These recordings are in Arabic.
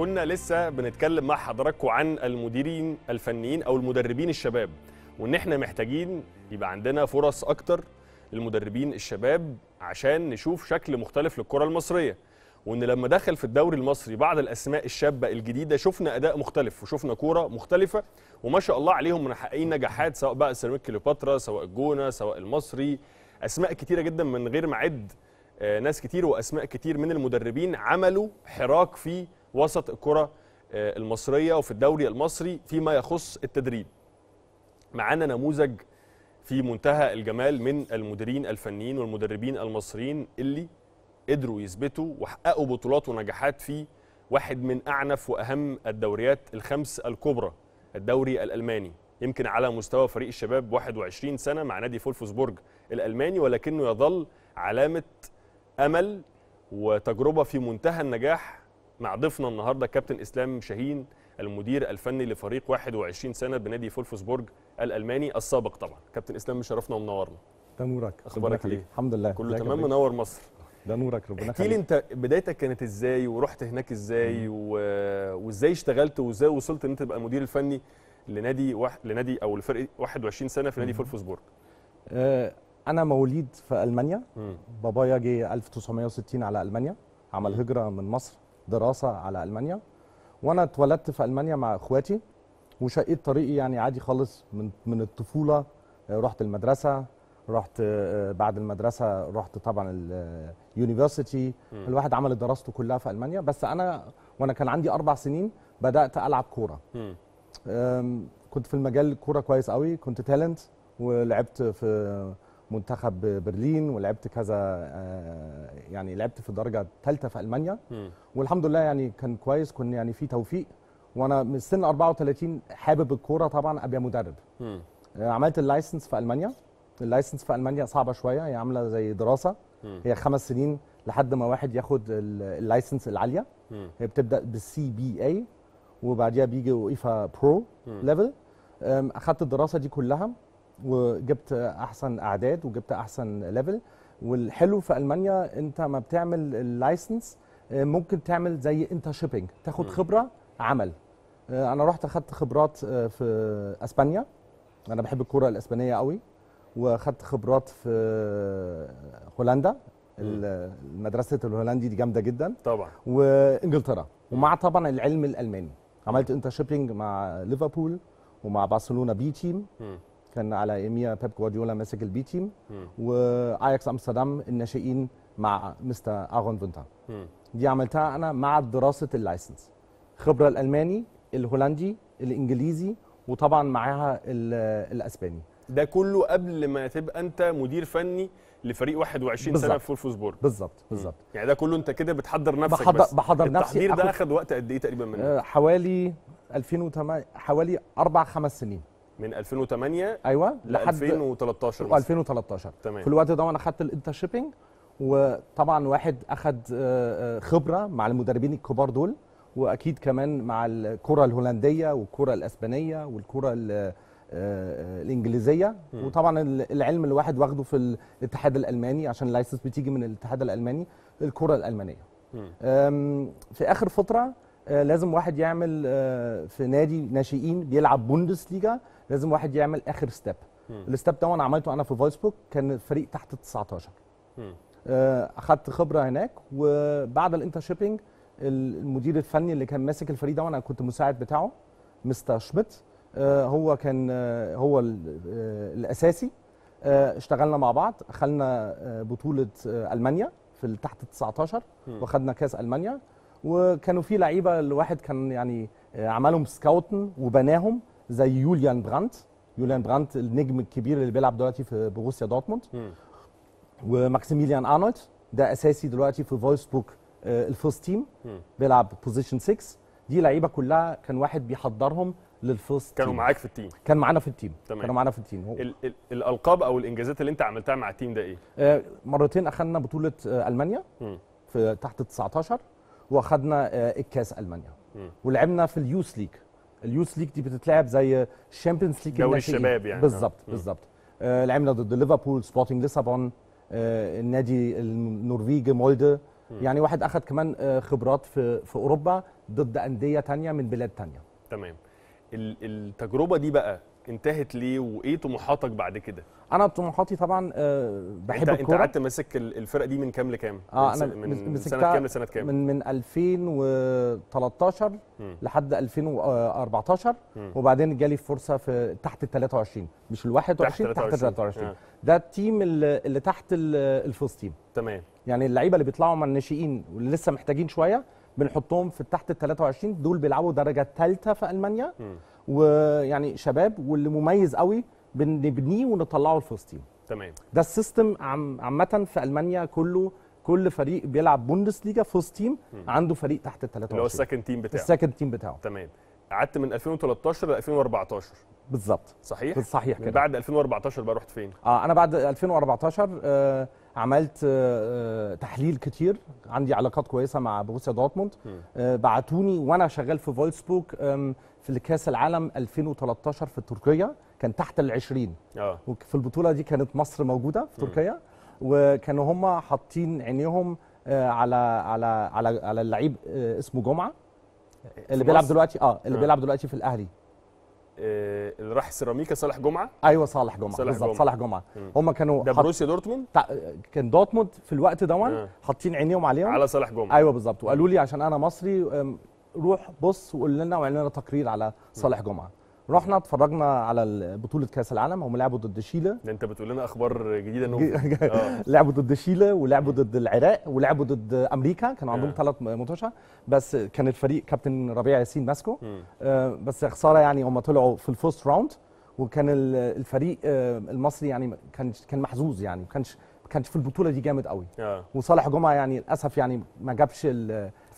كنا لسه بنتكلم مع حضراتكم عن المديرين الفنيين او المدربين الشباب وان احنا محتاجين يبقى عندنا فرص اكتر للمدربين الشباب عشان نشوف شكل مختلف للكره المصريه وان لما دخل في الدوري المصري بعض الاسماء الشابه الجديده شفنا اداء مختلف وشفنا كوره مختلفه وما شاء الله عليهم محققين نجاحات سواء بقى سيراميك كليوباترا سواء الجونه سواء المصري اسماء كتيره جدا من غير ما اعد آه، ناس كتير واسماء كتير من المدربين عملوا حراك في وسط الكره آه، المصريه وفي الدوري المصري فيما يخص التدريب معانا نموذج في منتهى الجمال من المديرين الفنيين والمدربين المصريين اللي قدروا يثبتوا وحققوا بطولات ونجاحات في واحد من اعنف واهم الدوريات الخمس الكبرى الدوري الالماني يمكن على مستوى فريق الشباب 21 سنه مع نادي فولفسبورج الالماني ولكنه يظل علامه امل وتجربه في منتهى النجاح مع ضيفنا النهارده كابتن اسلام شاهين المدير الفني لفريق 21 سنه بنادي فولفسبورج الالماني السابق طبعا كابتن اسلام مشرفنا ومنورنا ده نورك اخبارك ايه الحمد لله كله تمام منور مصر ده نورك ربنا يخليك لي انت بدايتك كانت ازاي ورحت هناك ازاي و... وازاي اشتغلت وازاي وصلت ان انت تبقى المدير الفني لنادي وح... لنادي او لفريق 21 سنه في نادي فولفسبورج آه، انا مواليد في المانيا بابايا جه 1960 على المانيا عمل هجره من مصر دراسه على المانيا وانا اتولدت في المانيا مع اخواتي وشقيت طريقي يعني عادي خالص من من الطفوله آه، رحت المدرسه رحت آه، آه، بعد المدرسه رحت طبعا اليونيفرسيتي الواحد عمل دراسته كلها في المانيا بس انا وانا كان عندي اربع سنين بدات العب كوره كنت في المجال الكوره كويس قوي كنت تالنت ولعبت في منتخب برلين ولعبت كذا آه، يعني لعبت في الدرجه الثالثه في المانيا والحمد لله يعني كان كويس كنا يعني في توفيق وانا من سن 34 حابب الكوره طبعا ابقى مدرب آه، عملت اللايسنس في المانيا اللايسنس في المانيا صعبه شويه هي عامله زي دراسه هي خمس سنين لحد ما واحد ياخد اللايسنس العاليه هي بتبدا بالسي بي اي وبعديها بيجي ويفا برو ليفل اخدت الدراسه دي كلها وجبت احسن اعداد وجبت احسن ليفل والحلو في المانيا انت ما بتعمل اللايسنس ممكن تعمل زي انت شيبنج تاخد خبره عمل آه، انا رحت اخدت خبرات آه، في اسبانيا انا بحب الكره الاسبانيه قوي واخدت خبرات في هولندا مدرسه الهولندي دي جامده جدا طبعا وانجلترا ومع طبعا العلم الالماني عملت شيبنج مع ليفربول ومع برشلونه بي تيم كان على يميا بيب جوارديولا ماسك البي تيم واياكس امستردام الناشئين مع مستر اغون فينتا دي عملتها انا مع دراسه اللايسنس خبره الالماني الهولندي الانجليزي وطبعا معاها الاسباني ده كله قبل ما تبقى انت مدير فني لفريق 21 بالزبط. سنه في فولفسبورغ بالظبط بالظبط يعني ده كله انت كده بتحضر نفسك بحضر بس بحضر التحضير نفسي التحضير ده اخد وقت قد ايه تقريبا منك آه، حوالي 2008 حوالي اربع خمس سنين من 2008 ايوه لحد 2013 مثلا 2013 تمام في الوقت ده وانا الانتر الانترشيبنج وطبعا واحد اخد آه، آه، خبره مع المدربين الكبار دول واكيد كمان مع الكره الهولنديه والكره الاسبانيه والكره آه، الانجليزيه م. وطبعا العلم الواحد واخده في الاتحاد الالماني عشان اللايسنس بتيجي من الاتحاد الالماني الكره الالمانيه في اخر فتره لازم واحد يعمل في نادي ناشئين بيلعب بوندسليجا لازم واحد يعمل اخر ستيب الستيب ده انا عملته انا في بوك كان الفريق تحت 19 آه، اخذت خبره هناك وبعد الانتر شيبنج المدير الفني اللي كان ماسك الفريق ده وانا كنت مساعد بتاعه مستر شميت آه، هو كان آه، هو الاساسي اشتغلنا مع بعض خلنا بطوله المانيا في تحت 19 واخدنا كاس المانيا وكانوا في لعيبه الواحد كان يعني عملهم سكاوتن وبناهم زي يوليان براند يوليان براند النجم الكبير اللي بيلعب دلوقتي في بروسيا دورتموند وماكسيميليان ارنولد ده اساسي دلوقتي في فويسبوك آه، الفيرست تيم بيلعب بوزيشن 6 دي لعيبه كلها كان واحد بيحضرهم للفيرست كانوا معاك في التيم كان معانا في التيم تمام. كانوا معانا في التيم هو. ال ال الالقاب او الانجازات اللي انت عملتها مع التيم ده ايه آه، مرتين اخذنا بطوله آه، المانيا في تحت 19 واخذنا الكاس المانيا ولعبنا في اليوس ليج اليوث ليج دي بتتلعب زي الشامبيونز ليج دوري الشباب يعني بالظبط بالظبط آه لعبنا ضد ليفربول سبورتنج ليسابون آه النادي النرويجي مولده يعني واحد اخذ كمان آه خبرات في في اوروبا ضد انديه تانية من بلاد تانية تمام التجربه دي بقى انتهت ليه وايه طموحاتك بعد كده؟ انا طموحاتي طبعا آه، بحب الكوره انت قعدت ماسك الفرق دي من كام لكام؟ اه انا من سنه كام لسنه كام؟ من من 2013 م. لحد 2014 م. وبعدين جالي فرصه في تحت ال 23 مش ال 21 آه. تحت ال 23 ده التيم اللي تحت تيم تمام يعني اللعيبه اللي بيطلعوا من الناشئين واللي لسه محتاجين شويه بنحطهم في تحت ال 23 دول بيلعبوا درجه ثالثه في المانيا م. ويعني شباب واللي مميز قوي بنبنيه ونطلعه لفلسطين تمام ده السيستم عامه في المانيا كله كل فريق بيلعب بوندس ليجا تيم عنده فريق تحت ال 23 اللي هو السكند تيم بتاعه السكند تيم بتاعه تمام قعدت من 2013 ل 2014 بالظبط صحيح صحيح كده بعد 2014 بقى رحت فين اه انا بعد 2014 آه عملت آه تحليل كتير عندي علاقات كويسه مع بروسيا دورتموند آه بعتوني وانا شغال في فولسبوك في كاس العالم 2013 في تركيا كان تحت ال 20 اه وفي البطوله دي كانت مصر موجوده في تركيا وكانوا هم حاطين عينيهم آه، على على على على اللعيب آه، اسمه جمعه اللي بيلعب دلوقتي اه اللي آه. بيلعب دلوقتي في الاهلي آه اللي راح سيراميكا صالح جمعه ايوه صالح جمعه بالظبط صالح جمعه هم كانوا ده بروسيا دورتموند كان دورتموند في الوقت دون آه. حاطين عينيهم عليهم على صالح جمعه ايوه بالظبط وقالوا لي عشان انا مصري روح بص وقول لنا واعمل لنا تقرير على صالح جمعه رحنا اتفرجنا على بطوله كاس العالم هم لعبوا ضد شيله ده انت بتقول لنا اخبار جديده انهم لعبوا ضد شيله ولعبوا ضد العراق ولعبوا ضد امريكا كانوا عندهم آه. ثلاث ماتشات بس كان الفريق كابتن ربيع ياسين ماسكو آه، بس خساره يعني هم طلعوا في الفوست راوند وكان الفريق آه، المصري يعني كان كان محظوظ يعني ما كانش كانش في البطوله دي جامد قوي وصالح جمعه يعني للاسف يعني ما جابش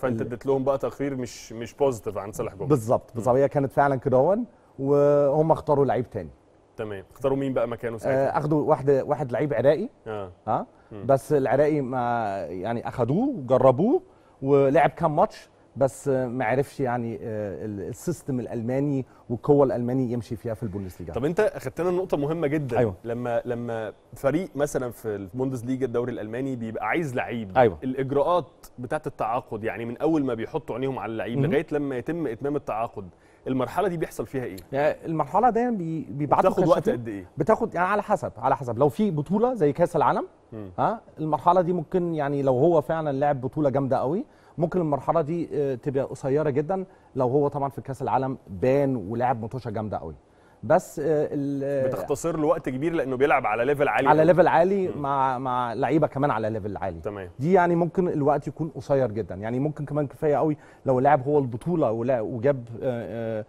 فانت اديت لهم بقى تقرير مش مش بوزيتيف عن صالح جمعه بالظبط بالظبط هي كانت فعلا كده وهم اختاروا لعيب تاني تمام اختاروا مين بقى مكانه ساعتها؟ آه، اخدوا واحد واحد لعيب عراقي اه, آه. بس العراقي ما يعني اخدوه وجربوه ولعب كام ماتش بس ما عرفش يعني آه، السيستم الالماني والقوه الالماني يمشي فيها في البوندسليغا طب انت اخذتنا نقطه مهمه جدا أيوة. لما لما فريق مثلا في البوندسليغا الدوري الالماني بيبقى عايز لعيب أيوة. الاجراءات بتاعه التعاقد يعني من اول ما بيحطوا عينيهم على اللعيب لغايه لما يتم اتمام التعاقد المرحله دي بيحصل فيها ايه يعني المرحله دي بيبعتوا بتاخد وقت قد ايه بتاخد يعني على حسب على حسب لو في بطوله زي كاس العالم ها المرحله دي ممكن يعني لو هو فعلا لعب بطوله جامده قوي ممكن المرحله دي آه، تبقى قصيره جدا لو هو طبعا في كاس العالم بان ولعب مطوشه جامده قوي بس آه، بتختصر له وقت كبير لانه بيلعب على ليفل عالي على ليفل عالي مع مع لعيبه كمان على ليفل عالي تمام دي يعني ممكن الوقت يكون قصير جدا يعني ممكن كمان كفايه قوي لو لعب هو البطوله وجاب آه،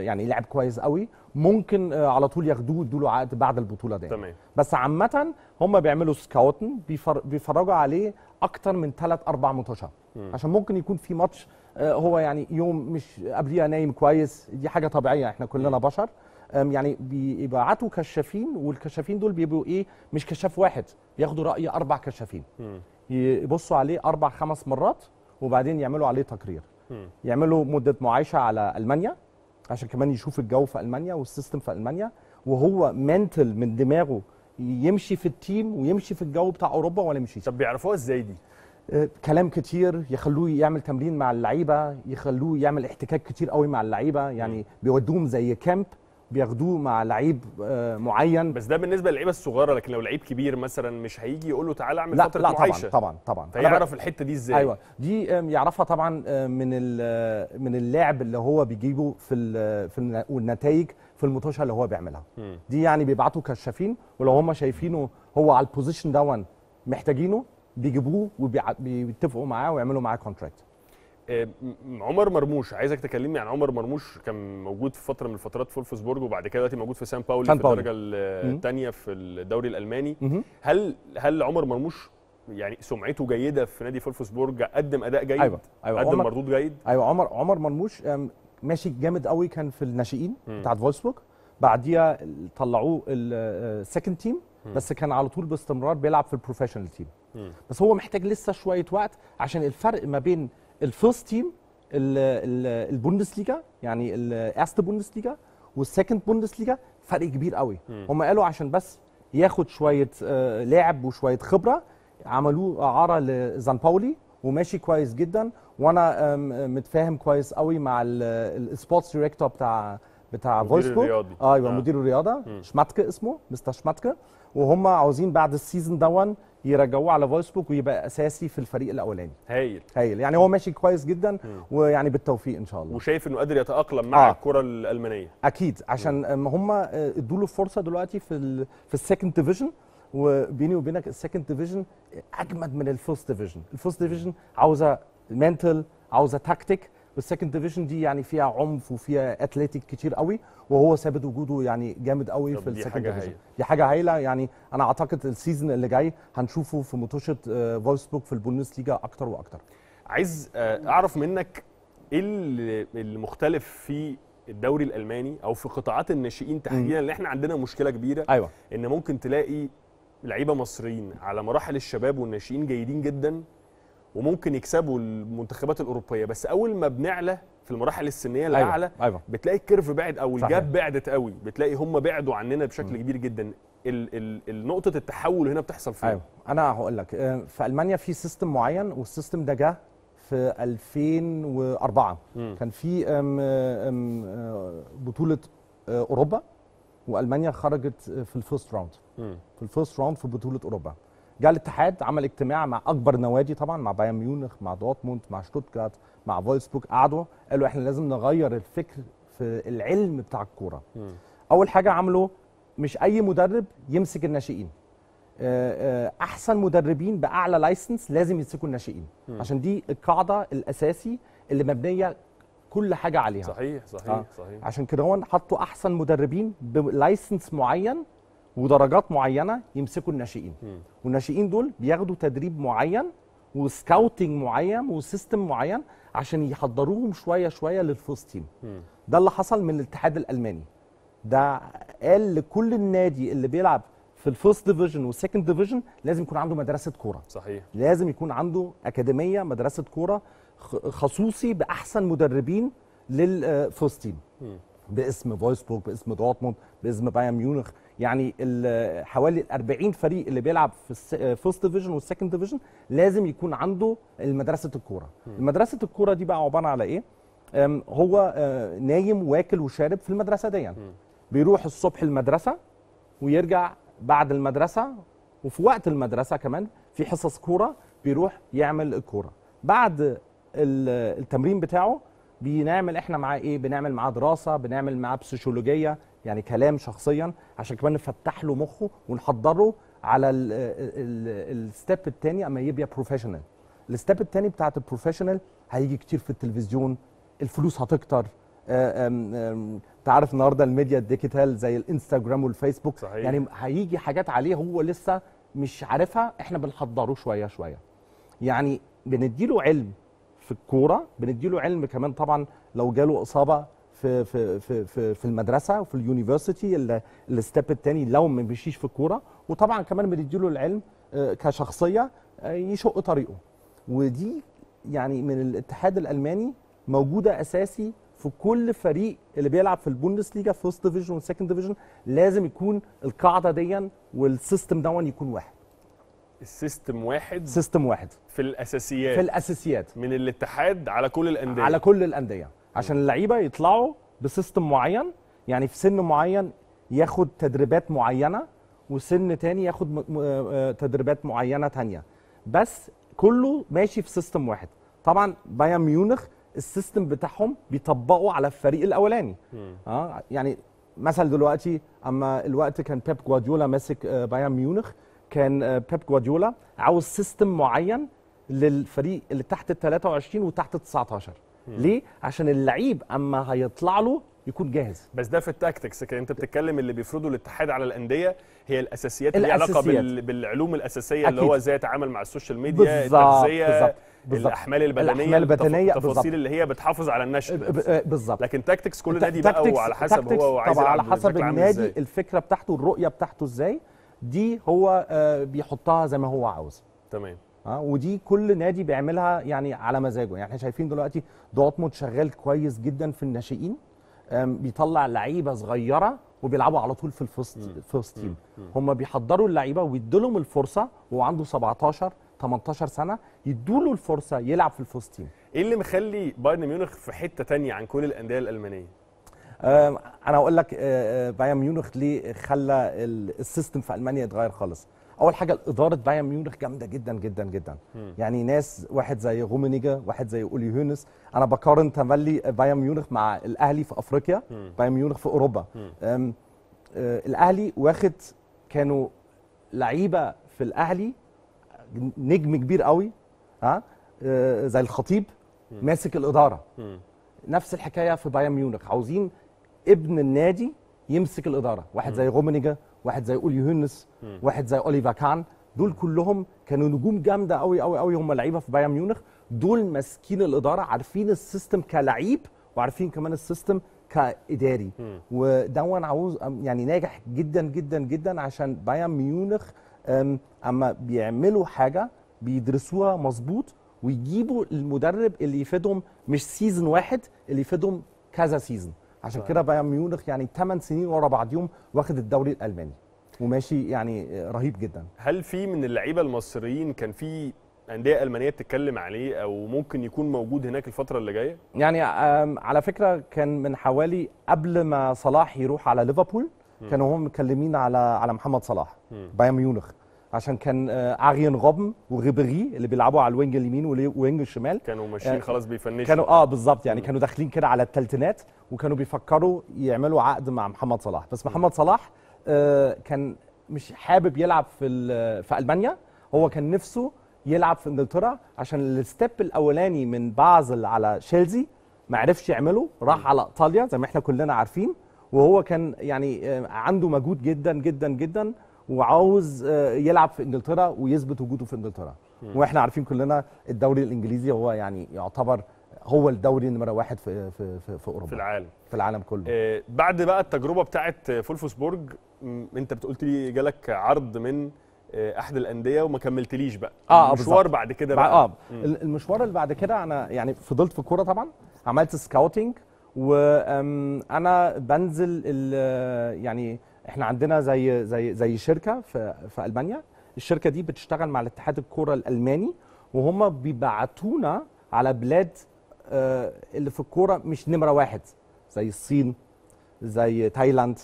يعني لعب كويس قوي ممكن على طول ياخدوه له عقد بعد البطوله ده تمام بس عامه هم بيعملوا سكاوتن بيفرجوا عليه اكتر من ثلاث اربع ماتشات عشان ممكن يكون في ماتش آه، هو يعني يوم مش قبليها نايم كويس دي حاجه طبيعيه احنا كلنا بشر يعني بيبعتوا كشافين والكشافين دول بيبقوا ايه مش كشاف واحد بياخدوا راي اربع كشافين يبصوا عليه اربع خمس مرات وبعدين يعملوا عليه تقرير يعملوا مده معايشه على المانيا عشان كمان يشوف الجو في المانيا والسيستم في المانيا وهو منتل من دماغه يمشي في التيم ويمشي في الجو بتاع اوروبا ولا يمشيش طب بيعرفوها ازاي دي آه، كلام كتير يخلوه يعمل تمرين مع اللعيبه يخلوه يعمل احتكاك كتير قوي مع اللعيبه يعني بيودوهم زي كامب بياخدوه مع لعيب آه، معين بس ده بالنسبه للعيبه الصغيره لكن لو لعيب كبير مثلا مش هيجي يقول له تعالى اعمل فتره لا معايشه طبعا طبعا طبعا فيعرف الحته دي ازاي ايوه دي آه، يعرفها طبعا من من اللاعب اللي هو بيجيبه في في والنتائج في المطوشه اللي هو بيعملها مم. دي يعني بيبعتوا كشافين ولو هم شايفينه هو على البوزيشن دون محتاجينه بيجيبوه وبيتفقوا معاه ويعملوا معاه كونتراكت آه، عمر مرموش عايزك تكلمني عن عمر مرموش كان موجود في فتره من الفترات في فولفسبورج وبعد كده دلوقتي موجود في سان باولي في الدرجه الثانيه في الدوري الالماني مم. هل هل عمر مرموش يعني سمعته جيده في نادي فولفسبورج قدم اداء جيد أيوة. أيوة. قدم عمر مردود جيد ايوه عمر عمر مرموش ماشي جامد قوي كان في الناشئين بتاعت فولسبورغ بعديها طلعوه السكند تيم بس كان على طول باستمرار بيلعب في البروفيشنال تيم بس هو محتاج لسه شويه وقت عشان الفرق ما بين الفيرست تيم البوندسليجا يعني الاست بوندسليجا والسكند بوندسليجا فرق كبير قوي هم قالوا عشان بس ياخد شويه آه، لاعب وشويه خبره عملوه اعاره لزان باولي وماشي كويس جدا وانا متفاهم كويس قوي مع السبورتس دايركتور بتاع بتاع فويسكو اه يبقى آه. مدير الرياضه شماتكه اسمه مستر شماتكه وهم عاوزين بعد السيزون دون يرجعوه على فويس بوك ويبقى اساسي في الفريق الاولاني هايل هايل يعني هو ماشي كويس جدا م. ويعني بالتوفيق ان شاء الله وشايف انه قادر يتاقلم مع آه. الكره الالمانيه اكيد عشان هم آه، ادوا له فرصه دلوقتي في ال في السكند ديفيجن وبيني وبينك السكند ديفيجن اجمد من الفيرست ديفيجن الفيرست ديفيجن عاوزه منتل عاوزه تاكتيك والسكند ديفيجن دي يعني فيها عنف وفيها اتليتيك كتير قوي وهو ثابت وجوده يعني جامد قوي في السكند ديفيجن دي حاجه هايله يعني انا اعتقد السيزون اللي جاي هنشوفه في مطوشه آه، فولسبورغ في ليجا اكتر واكتر عايز آه، اعرف منك ايه اللي مختلف في الدوري الالماني او في قطاعات الناشئين تحديدا اللي احنا عندنا مشكله كبيره ايوه ان ممكن تلاقي لعيبه مصريين على مراحل الشباب والناشئين جيدين جدا وممكن يكسبوا المنتخبات الاوروبيه بس اول ما بنعلى في المراحل السنيه أيوة، الاعلى أيوة. أيوة. بتلاقي الكيرف بعد او الجاب بعدت قوي بتلاقي هم بعدوا عننا بشكل م. كبير جدا نقطه التحول هنا بتحصل فين؟ ايوه انا هقول لك آه، في المانيا في سيستم معين والسيستم ده جه في 2004 م. كان في آه، بطوله آه، اوروبا والمانيا خرجت في الفيرست راوند في الفيرست راوند في بطوله اوروبا جاء الاتحاد عمل اجتماع مع اكبر نوادي طبعا مع بايرن ميونخ مع دورتموند مع شتوتجارت مع فولسبورغ قعدوا قالوا احنا لازم نغير الفكر في العلم بتاع الكوره اول حاجه عملوا مش اي مدرب يمسك الناشئين آه، آه، احسن مدربين باعلى لايسنس لازم يمسكوا الناشئين عشان دي القاعده الاساسي اللي مبنيه كل حاجه عليها صحيح صحيح آه. صحيح عشان كده هو حطوا احسن مدربين بلايسنس معين ودرجات معينه يمسكوا الناشئين م. والناشئين دول بياخدوا تدريب معين وسكاوتنج معين وسيستم معين عشان يحضروهم شويه شويه للفوز تيم ده اللي حصل من الاتحاد الالماني ده قال لكل النادي اللي بيلعب في الفيرست ديفيجن والسكند ديفيجن لازم يكون عنده مدرسه كوره صحيح لازم يكون عنده اكاديميه مدرسه كوره خصوصي باحسن مدربين للفيرست تيم آه، باسم فويسبورغ باسم دورتموند باسم بايرن ميونخ يعني آه، حوالي ال 40 فريق اللي بيلعب في الفيرست ديفيجن والسكند ديفيجن لازم يكون عنده مدرسه الكوره مدرسه الكوره دي بقى عباره على ايه هو آه، نايم واكل وشارب في المدرسه دي يعني. بيروح الصبح المدرسه ويرجع بعد المدرسه وفي وقت المدرسه كمان في حصص كوره بيروح يعمل الكوره بعد التمرين بتاعه بنعمل احنا معاه ايه بنعمل معاه دراسه بنعمل معاه بسيشولوجيه يعني كلام شخصيا عشان كمان نفتح له مخه ونحضره على الستيب الثاني اما يبقى بروفيشنال الستيب الثاني بتاعت البروفيشنال هيجي كتير في التلفزيون الفلوس هتكتر آه، تعرف النهارده الميديا الديجيتال زي الانستجرام والفيسبوك صحيح. يعني هيجي حاجات عليه هو لسه مش عارفها احنا بنحضره شويه شويه يعني بنديله علم في الكوره بنديله علم كمان طبعا لو جاله اصابه في في في في, في المدرسه وفي اليونيفرسيتي الستيب الثاني لو ما بيمشيش في الكوره وطبعا كمان بنديله العلم آه، كشخصيه آه، يشق طريقه ودي يعني من الاتحاد الالماني موجوده اساسي في كل فريق اللي بيلعب في البوندسليجا فيرست ديفيجن والسكند ديفيجن لازم يكون القاعده دي والسيستم دون يكون واحد السيستم واحد سيستم واحد في الاساسيات في الاساسيات من الاتحاد على كل الانديه على كل الانديه عشان اللعيبه يطلعوا بسيستم معين يعني في سن معين ياخد تدريبات معينه وسن تاني ياخد آه، آه، تدريبات معينه تانيه بس كله ماشي في سيستم واحد طبعا بايرن ميونخ السيستم بتاعهم بيطبقوا على الفريق الاولاني اه يعني مثلا دلوقتي اما الوقت كان بيب جوارديولا ماسك آه، بايرن ميونخ كان آه، بيب جوارديولا عاوز سيستم معين للفريق اللي تحت ال 23 وتحت ال 19 مم. ليه؟ عشان اللعيب اما هيطلع له يكون جاهز بس ده في التاكتكس كان انت بتتكلم اللي بيفرضه الاتحاد على الانديه هي الاساسيات اللي علاقه بال... بالعلوم الاساسيه أكيد. اللي هو ازاي يتعامل مع السوشيال ميديا بالزبط. التغذيه بالزبط. الاحمال البدنيه الاحمال البدنيه التفاصيل اللي هي بتحافظ على النشء آه، بالظبط لكن تاكتكس كل نادي بقى وعلى حسب هو عايز طبعا على حسب النادي الفكره بتاعته الرؤيه بتاعته ازاي دي هو آه، بيحطها زي ما هو عاوز تمام اه ودي كل نادي بيعملها يعني على مزاجه يعني احنا شايفين دلوقتي دورتموند شغال كويس جدا في الناشئين بيطلع لعيبه صغيره وبيلعبوا على طول في الفيرست تيم هم بيحضروا اللعيبه ويدوا لهم الفرصه وهو عنده 17 18 سنه يدوا له الفرصه يلعب في الفوستين ايه اللي مخلي بايرن ميونخ في حته تانية عن كل الانديه الالمانيه انا هقول لك أه، أه، بايرن ميونخ ليه خلى السيستم في المانيا يتغير خالص اول حاجه اداره بايرن ميونخ جامده جدا جدا جدا م. يعني ناس واحد زي غومينيجا واحد زي اولي هونس انا بقارن تملي بايرن ميونخ مع الاهلي في افريقيا بايرن ميونخ في اوروبا أه، الاهلي واخد كانوا لعيبه في الاهلي نجم كبير قوي ها آه، زي الخطيب ماسك الاداره نفس الحكايه في بايرن ميونخ عاوزين ابن النادي يمسك الاداره واحد زي غومينيجا واحد زي اولي هونس واحد زي اوليفا كان دول كلهم كانوا نجوم جامده قوي قوي قوي هم لعيبه في بايرن ميونخ دول ماسكين الاداره عارفين السيستم كلعيب وعارفين كمان السيستم كاداري ودون عاوز يعني ناجح جدا جدا جدا عشان بايرن ميونخ اما بيعملوا حاجه بيدرسوها مظبوط ويجيبوا المدرب اللي يفيدهم مش سيزون واحد اللي يفيدهم كذا سيزون عشان كده بايرن ميونخ يعني 8 سنين ورا بعضيهم واخد الدوري الالماني وماشي يعني آه، رهيب جدا هل في من اللعيبه المصريين كان في انديه المانيه بتتكلم عليه او ممكن يكون موجود هناك الفتره اللي جايه يعني على فكره كان من حوالي قبل ما صلاح يروح على ليفربول كانوا هم مكلمين على على محمد صلاح بايرن ميونخ عشان كان اريان آه، روبن وغيبري اللي بيلعبوا على الوينج اليمين والوينج الشمال كانوا ماشيين آه، خلاص بيفنشوا كانوا اه بالظبط يعني كانوا داخلين كده على التلتينات وكانوا بيفكروا يعملوا عقد مع محمد صلاح بس محمد صلاح آه كان مش حابب يلعب في في المانيا هو كان نفسه يلعب في انجلترا عشان الستيب الاولاني من بازل على تشيلسي ما عرفش يعمله راح على ايطاليا زي ما احنا كلنا عارفين وهو كان يعني آه، عنده مجهود جدا جدا جدا وعاوز آه، يلعب في انجلترا ويثبت وجوده في انجلترا واحنا عارفين كلنا الدوري الانجليزي هو يعني يعتبر هو الدوري نمره واحد في في في, في اوروبا في العالم في العالم كله آه بعد بقى التجربه بتاعت فولفسبورج انت بتقول لي جالك عرض من آه، احد الانديه وما كملتليش بقى آه المشوار بعد كده بقى اه المشوار اللي بعد كده انا يعني فضلت في الكوره طبعا عملت سكاوتنج وانا بنزل يعني احنا عندنا زي زي زي شركه في في المانيا الشركه دي بتشتغل مع الاتحاد الكوره الالماني وهم بيبعتونا على بلاد آه، اللي في الكوره مش نمره واحد زي الصين زي تايلاند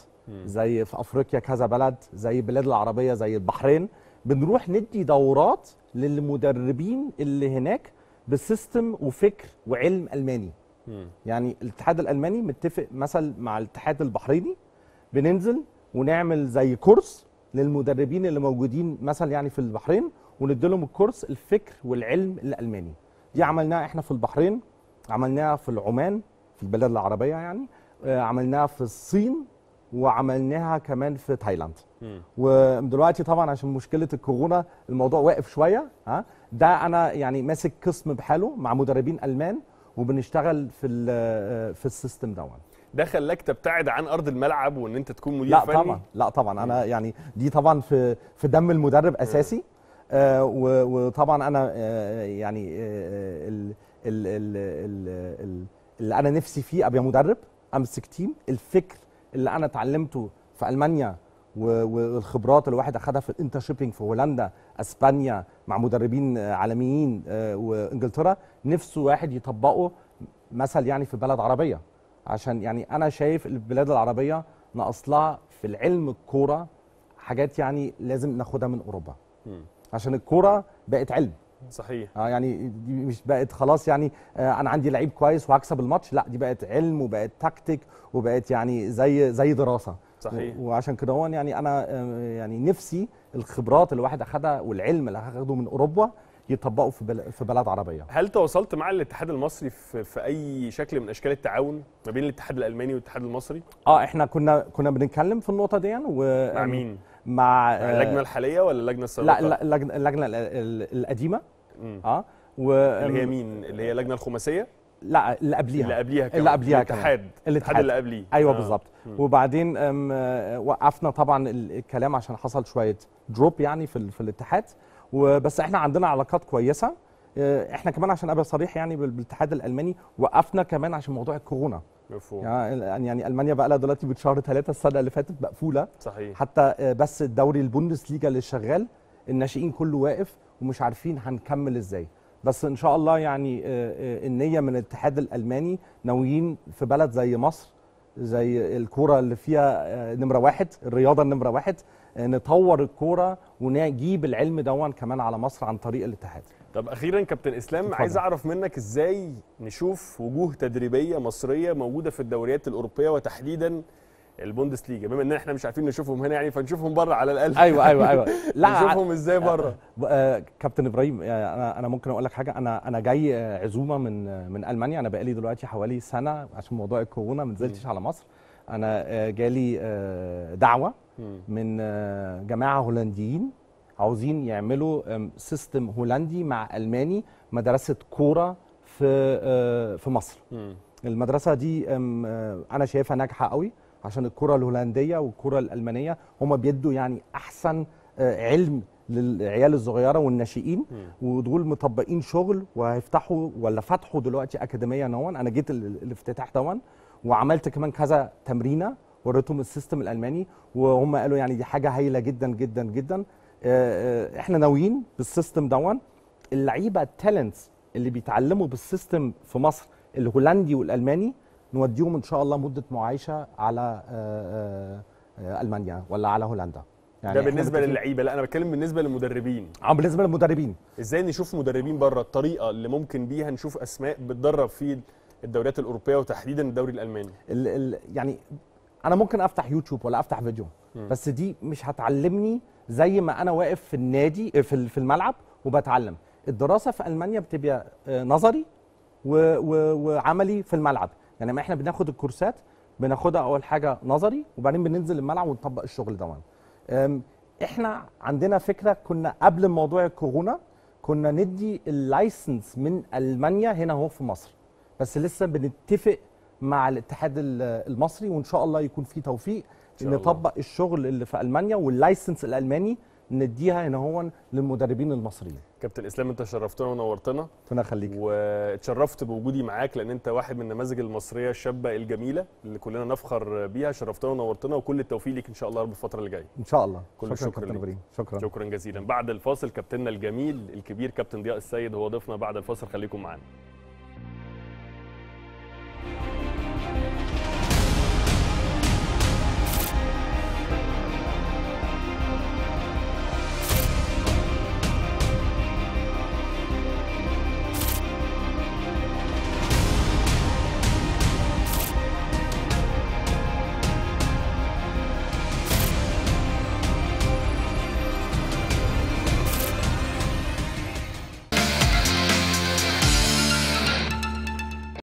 زي في افريقيا كذا بلد زي البلاد العربيه زي البحرين بنروح ندي دورات للمدربين اللي هناك بسيستم وفكر وعلم الماني يعني الاتحاد الالماني متفق مثلا مع الاتحاد البحريني بننزل ونعمل زي كورس للمدربين اللي موجودين مثلا يعني في البحرين ونديلهم الكورس الفكر والعلم الالماني دي عملناها احنا في البحرين عملناها في العمان في البلاد العربيه يعني آه، عملناها في الصين وعملناها كمان في تايلاند ودلوقتي طبعا عشان مشكله الكورونا الموضوع واقف شويه ها ده انا يعني ماسك قسم بحاله مع مدربين المان وبنشتغل في آه، في السيستم ده ده خلاك تبتعد عن ارض الملعب وان انت تكون مدير لا فني لا طبعا لا طبعا انا يعني دي طبعا في في دم المدرب اساسي آه وطبعا انا آه يعني آه ال ال ال ال ال اللي انا نفسي فيه ابقى مدرب امسك تيم الفكر اللي انا اتعلمته في المانيا والخبرات اللي الواحد اخدها في الانترشيبنج في هولندا اسبانيا مع مدربين عالميين آه، وانجلترا نفسه واحد يطبقه مثل يعني في بلد عربيه عشان يعني انا شايف البلاد العربيه ناقص لها في العلم الكوره حاجات يعني لازم ناخدها من اوروبا عشان الكوره بقت علم صحيح اه يعني دي مش بقت خلاص يعني آه انا عندي لعيب كويس وهكسب الماتش لا دي بقت علم وبقت تكتيك وبقت يعني زي زي دراسه صحيح وعشان كده هو يعني انا آه يعني نفسي الخبرات اللي الواحد اخدها والعلم اللي اخده من اوروبا يطبقوا في في بلاد عربيه هل تواصلت مع الاتحاد المصري في, في اي شكل من اشكال التعاون ما بين الاتحاد الالماني والاتحاد المصري اه احنا كنا كنا بنتكلم في النقطه دي يعني، و... مع مين مع, مع آه، اللجنه الحاليه ولا اللجنه السابقه لا اللجنه اللجنه القديمه اه و... اللي هي مين اللي هي اللجنه الخماسيه لا اللي قبليها اللي قبليها كمان اللي قبليها الاتحاد الاتحاد اللي قبليه ايوه آه. بالظبط وبعدين آه، وقفنا طبعا الكلام عشان حصل شويه دروب يعني في, في الاتحاد وبس احنا عندنا علاقات كويسه آه، احنا كمان عشان ابقى صريح يعني بالاتحاد الالماني وقفنا كمان عشان موضوع الكورونا يعني, يعني المانيا بقى لها دلوقتي بتشهر ثلاثه السنه اللي فاتت مقفوله صحيح حتى آه، بس الدوري البوندس ليجا اللي شغال الناشئين كله واقف ومش عارفين هنكمل ازاي بس ان شاء الله يعني آه، النيه من الاتحاد الالماني ناويين في بلد زي مصر زي الكوره اللي فيها نمره واحد الرياضه النمره واحد نطور الكوره ونجيب العلم دون كمان على مصر عن طريق الاتحاد طب اخيرا كابتن اسلام تفضل. عايز اعرف منك ازاي نشوف وجوه تدريبيه مصريه موجوده في الدوريات الاوروبيه وتحديدا ليجا بما ان احنا مش عارفين نشوفهم هنا يعني فنشوفهم بره على الاقل ايوه ايوه ايوه لا نشوفهم ازاي بره آه، آه، آه، كابتن ابراهيم انا انا ممكن اقول لك حاجه انا انا جاي عزومه من من المانيا انا بقالي دلوقتي حوالي سنه عشان موضوع الكورونا ما نزلتش على مصر انا جالي دعوه من آه، جماعه هولنديين عاوزين يعملوا سيستم هولندي مع الماني مدرسه كوره في آه، في مصر المدرسه دي آه، انا شايفها ناجحه قوي عشان الكره الهولنديه والكره الالمانيه هم بيدوا يعني احسن علم للعيال الصغيره والناشئين ودول مطبقين شغل وهيفتحوا ولا فتحوا دلوقتي اكاديميه نون انا جيت الافتتاح دون وعملت كمان كذا تمرينه وريتهم السيستم الالماني وهم قالوا يعني دي حاجه هايله جدا جدا جدا آه، آه، احنا ناويين بالسيستم دون اللعيبه التالنتس اللي بيتعلموا بالسيستم في مصر الهولندي والالماني نوديهم ان شاء الله مده معايشه على آه، المانيا ولا على هولندا يعني ده بالنسبه للعيبه لا انا بتكلم بالنسبه للمدربين اه بالنسبه للمدربين ازاي نشوف مدربين بره الطريقه اللي ممكن بيها نشوف اسماء بتدرب في الدوريات الاوروبيه وتحديدا الدوري الالماني ال ال يعني انا ممكن افتح يوتيوب ولا افتح فيديو م. بس دي مش هتعلمني زي ما انا واقف في النادي آه، في في الملعب وبتعلم الدراسه في المانيا بتبقى آه، نظري وعملي في الملعب يعني ما احنا بناخد الكورسات بناخدها اول حاجه نظري وبعدين بننزل الملعب ونطبق الشغل ده احنا عندنا فكره كنا قبل موضوع الكورونا كنا ندي اللايسنس من المانيا هنا اهو في مصر بس لسه بنتفق مع الاتحاد المصري وان شاء الله يكون في توفيق نطبق الشغل اللي في المانيا واللايسنس الالماني نديها هنا هو للمدربين المصريين كابتن اسلام انت شرفتنا ونورتنا ربنا يخليك واتشرفت بوجودي معاك لان انت واحد من النماذج المصريه الشابه الجميله اللي كلنا نفخر بيها شرفتنا ونورتنا وكل التوفيق ليك ان شاء الله رب الفتره اللي جايه ان شاء الله كل شكرا شكرا ليك. شكرا شكرا جزيلا بعد الفاصل كابتننا الجميل الكبير كابتن ضياء السيد هو ضيفنا بعد الفاصل خليكم معانا